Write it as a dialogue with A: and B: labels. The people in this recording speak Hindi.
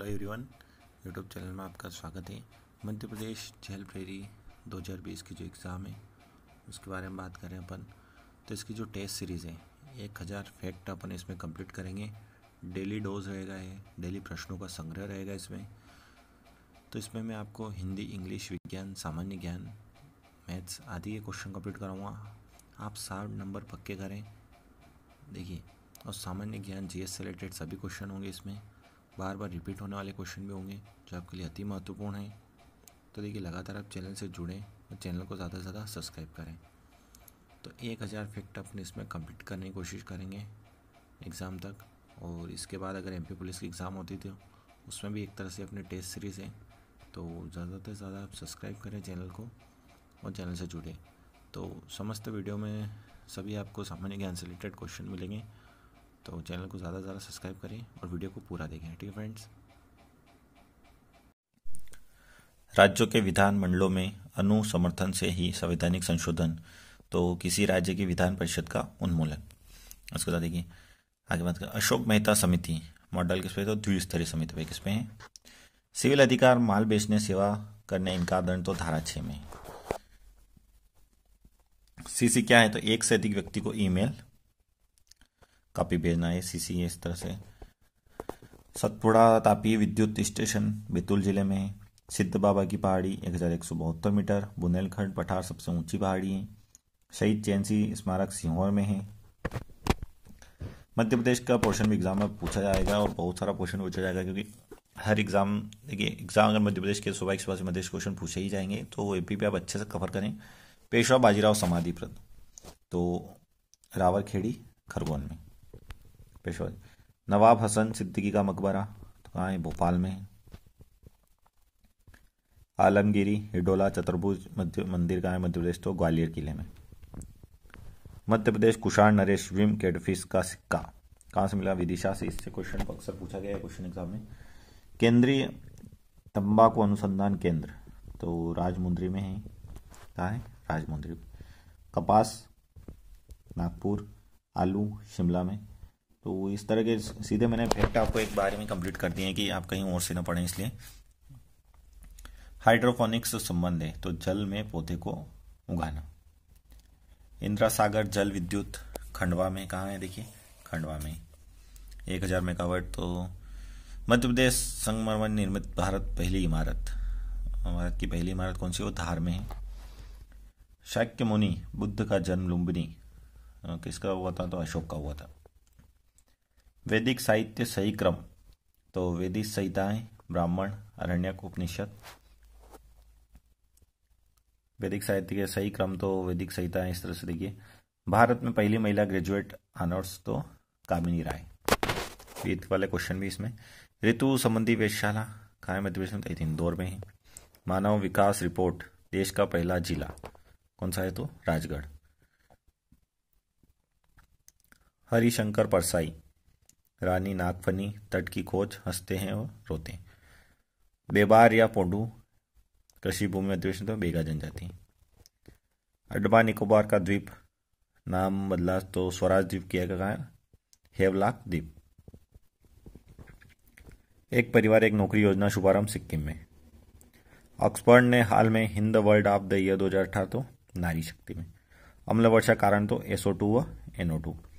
A: हेलो एवरीवन यूट्यूब चैनल में आपका स्वागत है मध्य प्रदेश जेल प्रेरी 2020 की जो एग्ज़ाम है उसके बारे में बात करें अपन तो इसकी जो टेस्ट सीरीज़ है एक हज़ार फैक्ट अपन इसमें कंप्लीट करेंगे डेली डोज रहेगा है डेली प्रश्नों का संग्रह रहेगा इसमें तो इसमें मैं आपको हिंदी इंग्लिश विज्ञान सामान्य ज्ञान मैथ्स आदि के क्वेश्चन कंप्लीट कराऊँगा आप साठ नंबर पक्के करें देखिए और सामान्य ज्ञान जीएस से रिलेटेड सभी क्वेश्चन होंगे इसमें बार बार रिपीट होने वाले क्वेश्चन भी होंगे जो आपके लिए अति महत्वपूर्ण हैं तो देखिए लगातार आप चैनल से जुड़ें और चैनल को ज़्यादा से ज़्यादा सब्सक्राइब करें तो एक हज़ार फैक्ट अपने इसमें कंप्लीट करने की कोशिश करेंगे एग्ज़ाम तक और इसके बाद अगर एमपी पुलिस की एग्ज़ाम होती थी तो उसमें भी एक तरह से अपने टेस्ट सीरीज़ है तो ज़्यादा से ज़्यादा आप सब्सक्राइब करें चैनल को और चैनल से जुड़ें तो समस्त वीडियो में सभी आपको सामान्य ज्ञान से रिलेटेड क्वेश्चन मिलेंगे तो चैनल को ज़्यादा से ज़्यादा सब्सक्राइब करें और वीडियो को पूरा देखें ठीक है फ्रेंड्स राज्यों के विधान मंडलों में अनु समर्थन से ही संवैधानिक संशोधन तो किसी राज्य की विधान परिषद का उन्मूलन उसके बाद देखिए आगे बात करें अशोक मेहता समिति मॉडल किस पे तो द्विस्तरीय समिति पे किस पे है सिविल अधिकार माल बेचने सेवा करने इनका दंड तो धारा छः में सीसी क्या है तो एक से अधिक व्यक्ति को ईमेल कापी भेजना है सी इस तरह से सतपुड़ा तापी विद्युत स्टेशन बैतूल जिले में है सिद्ध बाबा की पहाड़ी एक हज़ार एक सौ बहत्तर मीटर बुनेलखंड पठार सबसे ऊंची पहाड़ी है शहीद चैनसी स्मारक सीहोर में है मध्य प्रदेश का पोर्शन भी एग्जाम में पूछा जाएगा और बहुत सारा पोर्शन पूछा जाएगा क्योंकि हर एग्जाम देखिए एग्जाम अगर मध्य प्रदेश के सुबह एक सुबह से मध्य प्रदेश क्वेश्चन पूछे ही जाएंगे तो वो एपी पे आप अच्छे से कवर करें पेशवा बाजीराव समाधि प्रद तो रावरखेड़ी खरगोन में पेशवा नवाब हसन सिद्दीकी का मकबरा तो कहाँ है भोपाल में आलमगिरी हिडोला चतुर्भुज मध्य मंदिर कहाँ है मध्य प्रदेश तो ग्वालियर किले में मध्य प्रदेश कुशाण नरेश विम केडफिस का सिक्का कहाँ से मिला विदिशा से इससे क्वेश्चन अक्सर पूछा गया है क्वेश्चन एग्जाम में केंद्रीय तंबाकू अनुसंधान केंद्र तो राजमुंद्री में है कहाँ है राजमुंद्री कपास नागपुर आलू शिमला में तो इस तरह के सीधे मैंने फैक्ट आपको एक बारे में कंप्लीट कर दिए हैं कि आप कहीं और से ना पढ़ें इसलिए हाइड्रोफोनिक्स संबंध है तो जल में पौधे को उगाना इंदिरा सागर जल विद्युत खंडवा में कहाँ है देखिए खंडवा में एक हज़ार मेगावट तो मध्य प्रदेश संगमरमर निर्मित भारत पहली इमारत भारत की पहली इमारत कौन सी वो धार में है शाक्य मुनि बुद्ध का जन्म लुम्बिनी किसका हुआ था तो अशोक का हुआ था वैदिक साहित्य सही क्रम तो वेदिक संहिताएं ब्राह्मण अरण्यक उपनिषद वैदिक साहित्य के सही क्रम तो वैदिक संहिताएं इस तरह से देखिए भारत में पहली महिला ग्रेजुएट ऑनर्स तो कामिनी राय वेद तो वाले क्वेश्चन भी इसमें ऋतु संबंधी वेशशाला कहाँ मध्य प्रदेश में तो इंदौर में ही मानव विकास रिपोर्ट देश का पहला जिला कौन सा है तो राजगढ़ हरिशंकर परसाई रानी नागफनी तट की खोज हंसते हैं और रोते हैं बेबार या पोंडू कृषि भूमि अधिवेशन तो बेगा जनजाति अंडमान निकोबार का द्वीप नाम बदला तो स्वराज द्वीप किया गया हेवलाक द्वीप एक परिवार एक नौकरी योजना शुभारंभ सिक्किम में ऑक्सफर्ड ने हाल में हिंद वर्ल्ड ऑफ द ईयर 2018 तो नारी शक्ति में अम्ल वर्षा कारण तो एसओ टू व एनओ टू